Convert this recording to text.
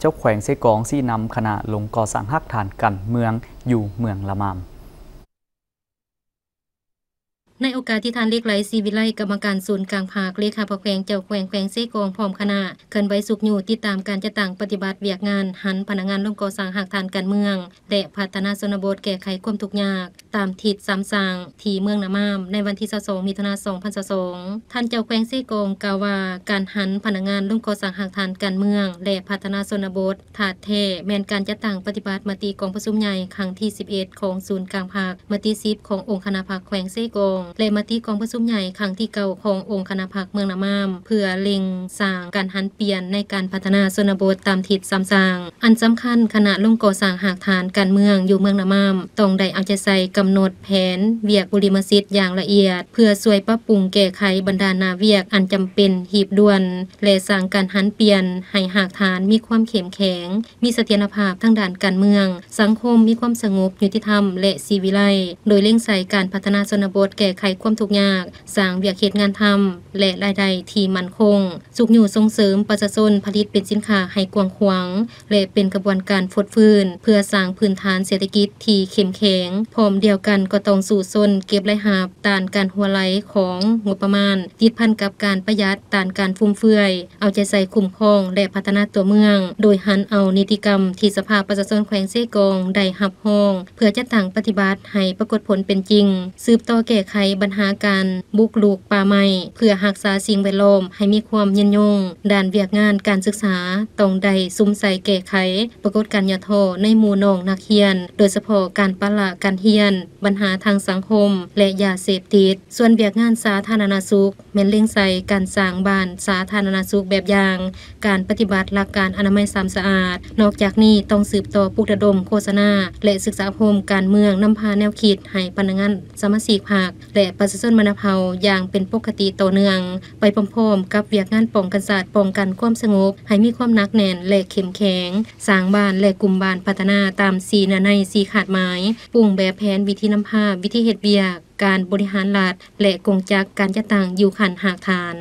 เจ้าแขวงเซกองซี่นำคณะ ลงก่อสร้างหักฐานกันเมืองอยู่เมืองละมามในโอกาสที่ทานเล็กไหลซีวิไลกรรมการศูนย์กลางภาคเลขาพระแขวงเจ้าแขวงแขวงเซกองพร้อมคณะเขินใบสุกอยู่ติดตามการจะต่างปฏิบัติเวียกงาน หันพนักงานลงก่อสร้างหักฐานกันเมือง และพัฒนาสนบทแก้ไขความทุกข์ยากตามทิศสามสังที่เมืองนามามในวันที่ส2งมิถุนาันสะสงท่านเจ้าแขวงเซี่กงกล่าวว่าการหันพนักงานลงก่สังหักฐานการเมือง และพัฒนาซนบทถาดแทแมนการจัดตั้งปฏิบัติมติกองประชุมใหญ่ครั้งที่ 11 ของศูนย์กลางภาคมติิบขององค์คณะภาคแขวงเซี่กง และมติกองประชุมใหญ่ ครั้งที่เก้าขององค์คณะภาคเมืองนามามเพื่อเล็งสร้างการหันเปลี่ยนในการพัฒนาซนบทตามทิศสามสังอันสำคัญคณะลงก่สังหักฐานการเมือง อยู่เมืองนามามต้องได้เอาใจใส่กำำหนดแผนเวียกบุริมสิทธิ์อย่างละเอียดเพื่อส่วยปรับปรุงแก้ไขบรรดานาเวียกอันจำเป็นหีบด่วน และสร้างการหันเปลี่ยนให้หากฐานมีความเข้มแข็ง มีเสถียรภาพทางด้านการเมือง สังคมมีความสงบยุติธรรมและสีวิไลโดยเล่งใส่การพัฒนาชนบทแก้ไขความทุกข์ยาก สร้างเวียกเหตุงานทำและรายได้ที่มั่นคง สุขอยู่ส่งเสริมประชาชนผลิตเป็นสินค้าให้กว้างขวางและเป็นกระบวนการฟดฟื้นเพื่อสร้างพื้นฐานเศรษฐกิจที่เข้มแข็งพร้อมเดีดียวกันก็ต้องสู่ซนเก็บรหาบตานการหัวไหลของงบประมาณ ติดพันกับการประหยัดตานการฟุ่มเฟือยเอาใจใส่คุ้มครองและพัฒนาตัวเมือง โดยหันเอานิติกรรมที่สภาประชาชนแขวงเซกองได้หับห้อง เพื่อจะต่างปฏิบัติให้ปรากฏผลเป็นจริงสืบต่อแก้ไขปัญหาการบุกลูกป่าไม้เพื่อหักษาสิ่งแวดล้อมให้มีความยืนยง ด้านเวียกงานการศึกษาต้องได้ซุ้มใส่แก้ไข ปรากฏการยาทอในหมู่น้องนักเรียน โดยเฉพาะการปะละการเฮียนปัญหาทางสังคมและยาเสพติด ส่วนเบียกงานสาธารณสุขเมนเล่งใส่การสร้างบ้านสาธารณสุขแบบอย่าง การปฏิบัติ หลักการอนามัยสามสะอาด นอกจากนี้ต้องสืบต่อปุกระดมโฆษณา และศึกษาพมการเมืองนำพาแนวคิดให้พนักงานสมาชิกพัก และประชาชนมนาเผาอย่างเป็นปกติต่อเนื่อง ไปพร้อมๆกับเบียกงานป้องกันศาสตร์ป้องกันความสงบให้มีความนักแน่นและเข้มแข็งสร้างบ้านและกลุ่มบ้านพัฒนาตามสีนาในสีขาดหมาย ปุ่งแบบแผนวิธีนำพาวิธีเหตุเบียกการบริหารลาดและกงจักการจะต่างอยู่ขันหากฐาน